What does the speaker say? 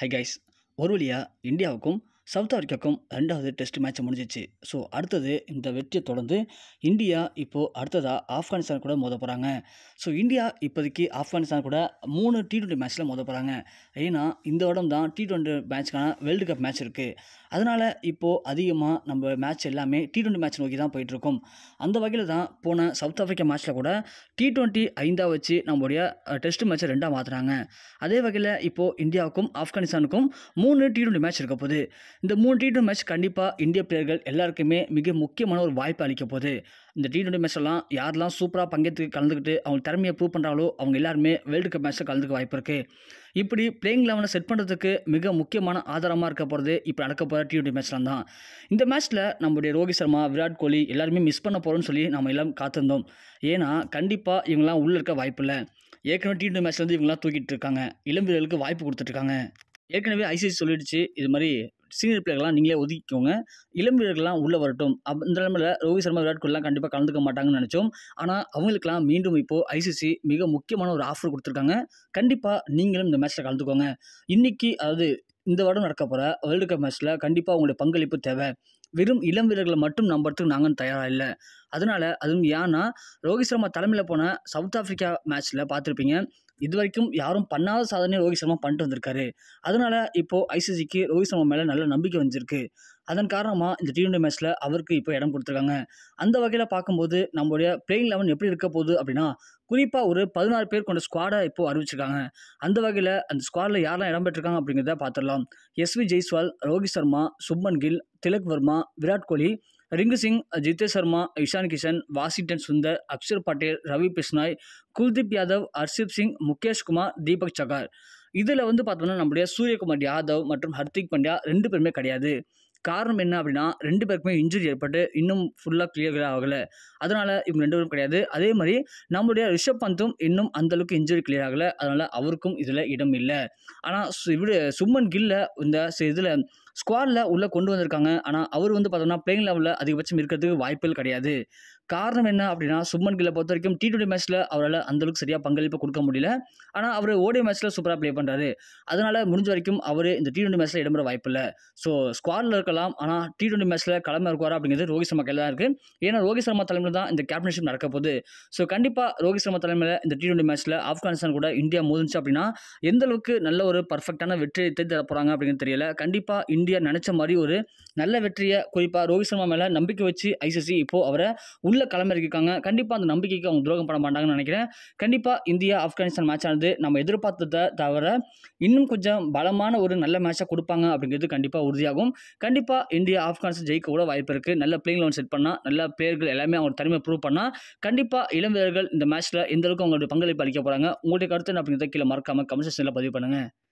hi guys ஒரு வழியாக இந்தியாவுக்கும் சவுத் ஆஃப்ரிக்காவுக்கும் ரெண்டாவது டெஸ்ட் மேட்ச் முடிஞ்சிச்சு ஸோ அடுத்தது இந்த வெற்றியை தொடர்ந்து இந்தியா இப்போது அடுத்ததாக ஆப்கானிஸ்தான் கூட மோத போகிறாங்க ஸோ இந்தியா இப்போதைக்கு ஆப்கானிஸ்தான் கூட மூணு டி டுவெண்ட்டி மேட்ச்சில் மோத போகிறாங்க ஏன்னா இந்த வருடம் தான் டி டுவெண்ட்டி மேட்ச்க்கான வேர்ல்டு கப் மேட்ச் இருக்குது அதனால் இப்போது அதிகமாக நம்ம மேட்ச் எல்லாமே டி டுவெண்ட்டி மேட்ச் நோக்கி தான் போயிட்டுருக்கோம் அந்த வகையில் தான் போன சவுத் ஆஃப்ரிக்கா மேட்ச்சில் கூட டி டுவெண்ட்டி ஐந்தாக வச்சு நம்மளுடைய டெஸ்ட் மேட்ச்சை ரெண்டாக மாற்றுறாங்க அதே வகையில் இப்போது இந்தியாவுக்கும் ஆப்கானிஸ்தானுக்கும் மூணு டி டுவெண்ட்டி மேட்ச் இருக்க போகுது இந்த மூணு டி மேட்ச் கண்டிப்பாக இந்திய பிளேயர்கள் எல்லாருக்குமே மிக முக்கியமான ஒரு வாய்ப்பு அளிக்க போகுது இந்த டி டுவெண்டி மேட்செல்லாம் யாரெல்லாம் சூப்பராக பங்கேற்று கலந்துக்கிட்டு அவங்க திறமையை ப்ரூவ் பண்ணுறாங்களோ அவங்க எல்லாருமே வேர்ல்டு கப் மேட்ச்சில் கலந்துக்க வாய்ப்பு இருக்குது இப்படி பிளேயிங் லெவனை செட் பண்ணுறதுக்கு மிக முக்கியமான ஆதாரமாக இருக்க போகிறது இப்போ நடக்க போகிற டி டுவெண்டி மேட்ச்லாம் தான் இந்த மேட்ச்சில் நம்முடைய ரோஹித் சர்மா விராட் கோலி எல்லாருமே மிஸ் பண்ண போகிறோம்னு சொல்லி நம்ம எல்லாம் காத்திருந்தோம் ஏன்னா கண்டிப்பாக இவங்களாம் உள்ளே இருக்க வாய்ப்பு இல்லை ஏற்கனவே டி டுவெண்ட்டி மேட்ச்லேருந்து இவங்களாம் தூக்கிட்டு இருக்காங்க இளம் வீரர்களுக்கு வாய்ப்பு கொடுத்துட்ருக்காங்க ஏற்கனவே ஐசிசி சொல்லிடுச்சு இது மாதிரி சீனியர் பிளேயர்லாம் நீங்களே ஒதுக்கிக்கோங்க இளம் வீரர்கள்லாம் உள்ளே வரட்டும் அப் இந்த நிலமையில் ரோஹித் சர்மா விராட் கோலிலாம் கண்டிப்பாக கலந்துக்க மாட்டாங்கன்னு நினச்சோம் ஆனால் அவங்களுக்குலாம் மீண்டும் இப்போது ஐசிசி மிக முக்கியமான ஒரு ஆஃபர் கொடுத்துருக்காங்க கண்டிப்பாக நீங்களும் இந்த மேட்ச்சில் கலந்துக்கோங்க இன்றைக்கி அதாவது இந்த வாரம் நடக்க போகிற வேர்ல்டு கப் மேட்ச்சில் கண்டிப்பாக உங்களுடைய பங்களிப்பு தேவை வெறும் இளம் வீரர்களை மட்டும் நம்புறதுக்கு நாங்கள் தயாராக இல்லை அதனால் அதுவும் ஏன்னா ரோஹித் சர்மா தலைமையில் போன சவுத் ஆஃப்ரிக்கா மேட்ச்சில் பார்த்துருப்பீங்க இது வரைக்கும் யாரும் பண்ணாத சாதனையை ரோஹித் சர்மா பண்ணிட்டு வந்திருக்காரு அதனால் இப்போது ஐசிசிக்கு ரோஹித் சர்மா மேலே நல்ல நம்பிக்கை வந்திருக்கு அதன் காரணமாக இந்த டி டுவெண்டி மேட்ச்சில் அவருக்கு இப்போ இடம் கொடுத்துருக்காங்க அந்த வகையில் பார்க்கும்போது நம்மளுடைய பிளேயிங் லெவன் எப்படி இருக்க போகுது அப்படின்னா குறிப்பாக ஒரு பதினாறு பேர் கொண்ட ஸ்குவாடை இப்போது அறிவிச்சிருக்காங்க அந்த வகையில் அந்த ஸ்குவாடில் யாரெல்லாம் இடம்பெற்றிருக்காங்க அப்படிங்கிறத பார்த்துடலாம் எஸ்வி ஜெய்ஸ்வால் ரோஹித் சர்மா சுப்மன் கில் திலக் வர்மா விராட் கோலி ரிங்கு சிங் ஜித்தே சர்மா இஷான் கிஷன் வாஷிங்டன் சுந்தர் அக்ஷர் பட்டேல் ரவி பிஷ்னாய் குல்தீப் யாதவ் ஹர்ஷிப் சிங் முகேஷ் குமார் தீபக் சகார் இதில் வந்து பார்த்தோம்னா நம்முடைய சூரியகுமார் யாதவ் மற்றும் ஹர்திக் பாண்டியா ரெண்டு பேருமே கிடையாது காரணம் என்ன அப்படின்னா ரெண்டு பேருக்குமே இன்ஜுரி ஏற்பட்டு இன்னும் ஃபுல்லாக கிளியர் ஆகலை அதனால் இவங்க ரெண்டு பேரும் கிடையாது அதே மாதிரி நம்மளுடைய ரிஷப் பந்தும் இன்னும் அந்தளவுக்கு இன்ஜுரி கிளியர் ஆகலை அதனால் அவருக்கும் இதில் இடம் இல்லை ஆனால் இவர் சும்மன் கில்ல இந்த இதில் ஸ்குவாடில் உள்ளே கொண்டு வந்திருக்காங்க ஆனால் அவர் வந்து பார்த்தோம்னா பிளேயிங் லெவலில் அதிகபட்சம் இருக்கிறதுக்கு வாய்ப்புகள் கிடையாது காரணம் என்ன அப்படின்னா சுப்மன் கில்லை பொறுத்த வரைக்கும் டி டுவெண்ட்டி மேட்ச்சில் அவரால் அந்தளவுக்கு சரியாக பங்களிப்பு கொடுக்க முடியல ஆனால் அவர் ஓடிய மேட்ச்சில் சூப்பராக ப்ளே பண்ணுறாரு அதனால் முடிஞ்ச வரைக்கும் அவர் இந்த டி டுவெண்டி மேட்ச்சில் இடம்பெற வாய்ப்பு இல்லை ஸோ ஸ்குவாடில் இருக்கலாம் ஆனால் டி டுவெண்டி மேட்ச்சில் கிளம்ப இருக்குவாரா அப்படிங்கிறது ரோஹித் சர்மா கையில் தான் இருக்குது ஏன்னா ரோஹித் சர்மா தலைமையில் தான் இந்த கேப்டன்ஷிப் நடக்க போகுது ஸோ கண்டிப்பாக ரோஹித் சர்மா தலைமையில் இந்த டி டுவெண்டி மேட்ச்சில் ஆப்கானிஸ்தான் கூட இந்தியா மோதிச்சு அப்படின்னா எந்தளவுக்கு நல்ல ஒரு பர்ஃபெக்டான வெற்றி தேர்ந்து போகிறாங்க அப்படிங்கிறது தெரியல கண்டிப்பாக இந்தியா இந்தியா நினச்ச மாதிரி ஒரு நல்ல வெற்றியை குறிப்பாக ரோஹித் சர்மா மேலே நம்பிக்கை வச்சு ஐசிசி இப்போது அவரை உள்ளே களமிறக்கிருக்காங்க கண்டிப்பாக அந்த நம்பிக்கைக்கு அவங்க துரோகம் பண்ண மாட்டாங்கன்னு நினைக்கிறேன் கண்டிப்பாக இந்தியா ஆப்கானிஸ்தான் மேட்சானது நம்ம எதிர்பார்த்ததை தவிர இன்னும் கொஞ்சம் பலமான ஒரு நல்ல மேட்சாக கொடுப்பாங்க அப்படிங்கிறது கண்டிப்பாக உறுதியாகும் கண்டிப்பாக இந்தியா ஆப்கானிஸ்தான் ஜெயிக்க கூட வாய்ப்பு இருக்குது நல்ல பிளேயிங் லோன் செட் பண்ணால் நல்ல பிளேயர்கள் எல்லாமே அவங்க தனிமை ப்ரூவ் பண்ணால் கண்டிப்பாக இளம் வீரர்கள் இந்த மேட்ச்சில் எந்தளவுக்கு அவங்களுடைய பங்களிப்பு அளிக்க போகிறாங்க உங்களுடைய கருத்து அப்படிங்கிறத கீழே மறக்காமல் கமெண்ட் செக்ஷனில் பதிவு பண்ணுங்கள்